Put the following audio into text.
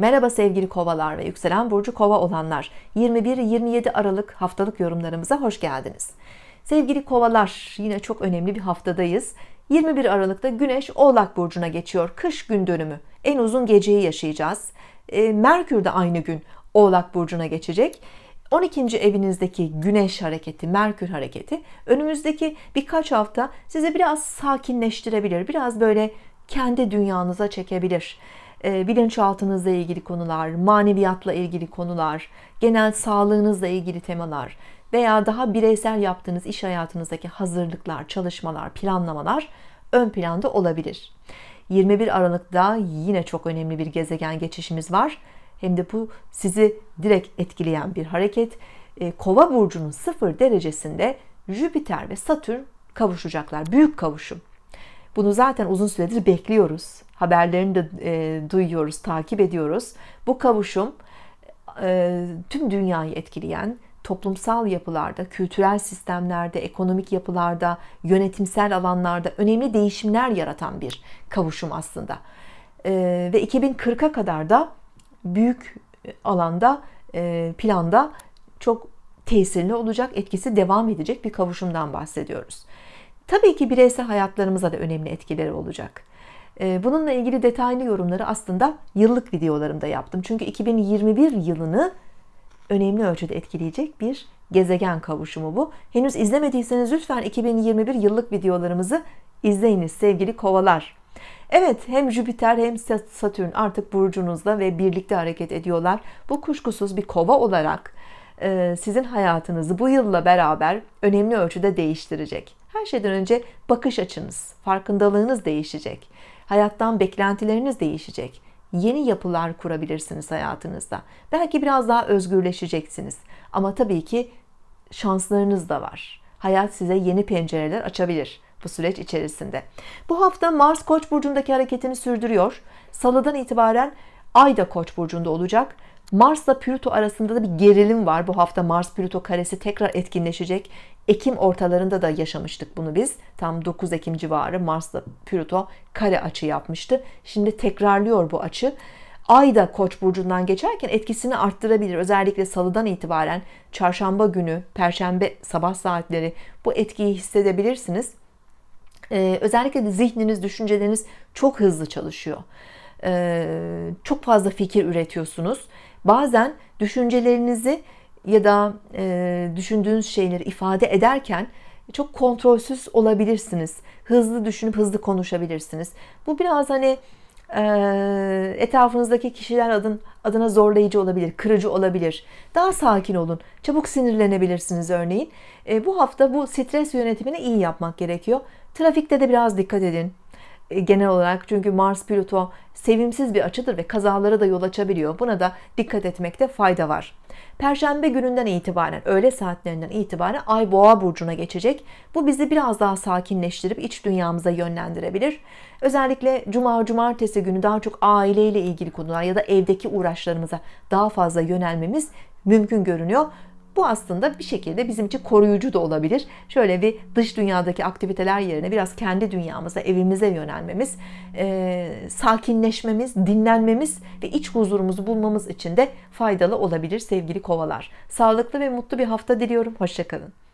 Merhaba sevgili kovalar ve yükselen burcu kova olanlar. 21-27 Aralık haftalık yorumlarımıza hoş geldiniz. Sevgili kovalar yine çok önemli bir haftadayız. 21 Aralık'ta Güneş Oğlak Burcu'na geçiyor. Kış gün dönümü. En uzun geceyi yaşayacağız. E, Merkür de aynı gün Oğlak Burcu'na geçecek. 12. evinizdeki güneş hareketi, merkür hareketi önümüzdeki birkaç hafta sizi biraz sakinleştirebilir. Biraz böyle kendi dünyanıza çekebilir. E, bilinçaltınızla ilgili konular, maneviyatla ilgili konular, genel sağlığınızla ilgili temalar veya daha bireysel yaptığınız iş hayatınızdaki hazırlıklar, çalışmalar, planlamalar ön planda olabilir. 21 Aralık'ta yine çok önemli bir gezegen geçişimiz var. Hem de bu sizi direkt etkileyen bir hareket. E, Kova burcunun 0 derecesinde Jüpiter ve Satürn kavuşacaklar. Büyük kavuşum. Bunu zaten uzun süredir bekliyoruz. Haberlerini de e, duyuyoruz, takip ediyoruz. Bu kavuşum e, tüm dünyayı etkileyen toplumsal yapılarda, kültürel sistemlerde, ekonomik yapılarda, yönetimsel alanlarda önemli değişimler yaratan bir kavuşum aslında. E, ve 2040'a kadar da büyük alanda, e, planda çok tesirli olacak, etkisi devam edecek bir kavuşumdan bahsediyoruz. Tabii ki bireysel hayatlarımıza da önemli etkileri olacak. Ee, bununla ilgili detaylı yorumları aslında yıllık videolarımda yaptım. Çünkü 2021 yılını önemli ölçüde etkileyecek bir gezegen kavuşumu bu. Henüz izlemediyseniz lütfen 2021 yıllık videolarımızı izleyiniz sevgili kovalar. Evet hem Jüpiter hem Satürn artık burcunuzda ve birlikte hareket ediyorlar. Bu kuşkusuz bir kova olarak e, sizin hayatınızı bu yılla beraber önemli ölçüde değiştirecek. Her şeyden önce bakış açınız, farkındalığınız değişecek. Hayattan beklentileriniz değişecek. Yeni yapılar kurabilirsiniz hayatınızda. Belki biraz daha özgürleşeceksiniz. Ama tabii ki şanslarınız da var. Hayat size yeni pencereler açabilir bu süreç içerisinde. Bu hafta Mars Koç burcundaki hareketini sürdürüyor. Salıdan itibaren Ay da Koç burcunda olacak Mars'la Plüto arasında da bir gerilim var. Bu hafta Mars-Plüto karesi tekrar etkinleşecek. Ekim ortalarında da yaşamıştık bunu biz. Tam 9 Ekim civarı Mars'la Plüto kare açı yapmıştı. Şimdi tekrarlıyor bu açı. Ay da Koç burcundan geçerken etkisini arttırabilir. Özellikle salıdan itibaren çarşamba günü, perşembe sabah saatleri bu etkiyi hissedebilirsiniz. Ee, özellikle de zihniniz, düşünceleriniz çok hızlı çalışıyor. Ee, çok fazla fikir üretiyorsunuz Bazen düşüncelerinizi ya da e, düşündüğünüz şeyleri ifade ederken çok kontrolsüz olabilirsiniz. Hızlı düşünüp hızlı konuşabilirsiniz. Bu biraz hani e, etrafınızdaki kişiler adın, adına zorlayıcı olabilir, kırıcı olabilir. Daha sakin olun. Çabuk sinirlenebilirsiniz örneğin. E, bu hafta bu stres yönetimini iyi yapmak gerekiyor. Trafikte de biraz dikkat edin. E, genel olarak çünkü Mars Plüto sevimsiz bir açıdır ve kazalara da yol açabiliyor. Buna da dikkat etmekte fayda var. Perşembe gününden itibaren, öğle saatlerinden itibaren Ay Boğa burcuna geçecek. Bu bizi biraz daha sakinleştirip iç dünyamıza yönlendirebilir. Özellikle cuma cumartesi günü daha çok aileyle ilgili konular ya da evdeki uğraşlarımıza daha fazla yönelmemiz mümkün görünüyor. Bu aslında bir şekilde bizim için koruyucu da olabilir. Şöyle bir dış dünyadaki aktiviteler yerine biraz kendi dünyamıza, evimize yönelmemiz, e, sakinleşmemiz, dinlenmemiz ve iç huzurumuzu bulmamız için de faydalı olabilir sevgili kovalar. Sağlıklı ve mutlu bir hafta diliyorum. Hoşçakalın.